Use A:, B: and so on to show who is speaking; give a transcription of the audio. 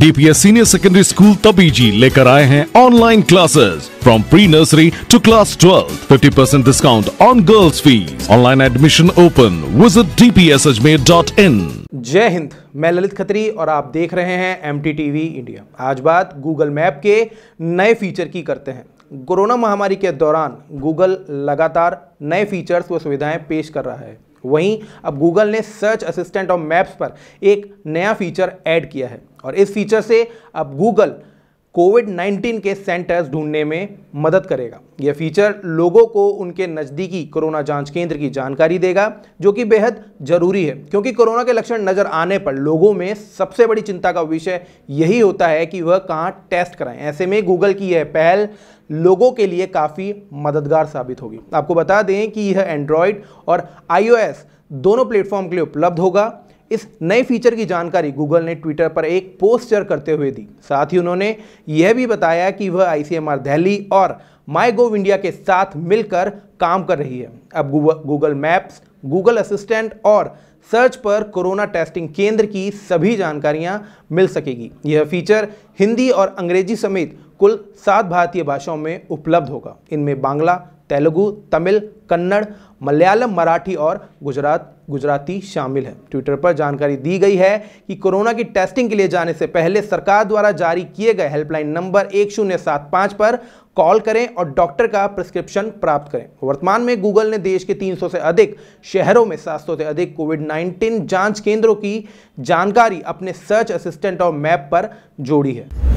A: DPSC senior secondary school Tabiji लेकर आए हैं online classes from pre nursery to class twelve fifty percent discount on girls fees online admission open visit DPS Ajmer dot in
B: जय हिंद मैं ललित खत्री और आप देख रहे हैं एम टीवी इंडिया आज बात गूगल मैप के नए फीचर की करते हैं कोरोना महामारी के दौरान गूगल लगातार नए फीचर्स व सुविधाएं पेश कर रहा है वहीं अब गूगल ने सर्च असिस्टेंट और मैप्स पर एक नया फीचर ऐड किया है और इस फीचर से अब गूगल कोविड 19 के सेंटर्स ढूंढने में मदद करेगा यह फीचर लोगों को उनके नज़दीकी कोरोना जांच केंद्र की जानकारी देगा जो कि बेहद ज़रूरी है क्योंकि कोरोना के लक्षण नज़र आने पर लोगों में सबसे बड़ी चिंता का विषय यही होता है कि वह कहाँ टेस्ट कराएं ऐसे में गूगल की यह पहल लोगों के लिए काफ़ी मददगार साबित होगी आपको बता दें कि यह एंड्रॉयड और आईओएस दोनों प्लेटफॉर्म के लिए उपलब्ध होगा इस नए फीचर की जानकारी गूगल ने ट्विटर पर एक पोस्ट शेयर करते हुए दी साथ ही उन्होंने यह भी बताया कि वह आई दिल्ली और माई गोव इंडिया के साथ मिलकर काम कर रही है अब गूगल मैप्स गूगल असिस्टेंट और सर्च पर कोरोना टेस्टिंग केंद्र की सभी जानकारियां मिल सकेगी यह फीचर हिंदी और अंग्रेजी समेत कुल सात भारतीय भाषाओं में उपलब्ध होगा इनमें बांग्ला तेलुगु तमिल कन्नड़ मलयालम मराठी और गुजरात गुजराती शामिल है ट्विटर पर जानकारी दी गई है कि कोरोना की टेस्टिंग के लिए जाने से पहले सरकार द्वारा जारी किए गए हेल्पलाइन नंबर एक शून्य सात पाँच पर कॉल करें और डॉक्टर का प्रिस्क्रिप्शन प्राप्त करें वर्तमान में गूगल ने देश के 300 से अधिक शहरों में 700 से अधिक कोविड 19 जांच केंद्रों की जानकारी अपने सर्च असिस्टेंट और मैप पर जोड़ी है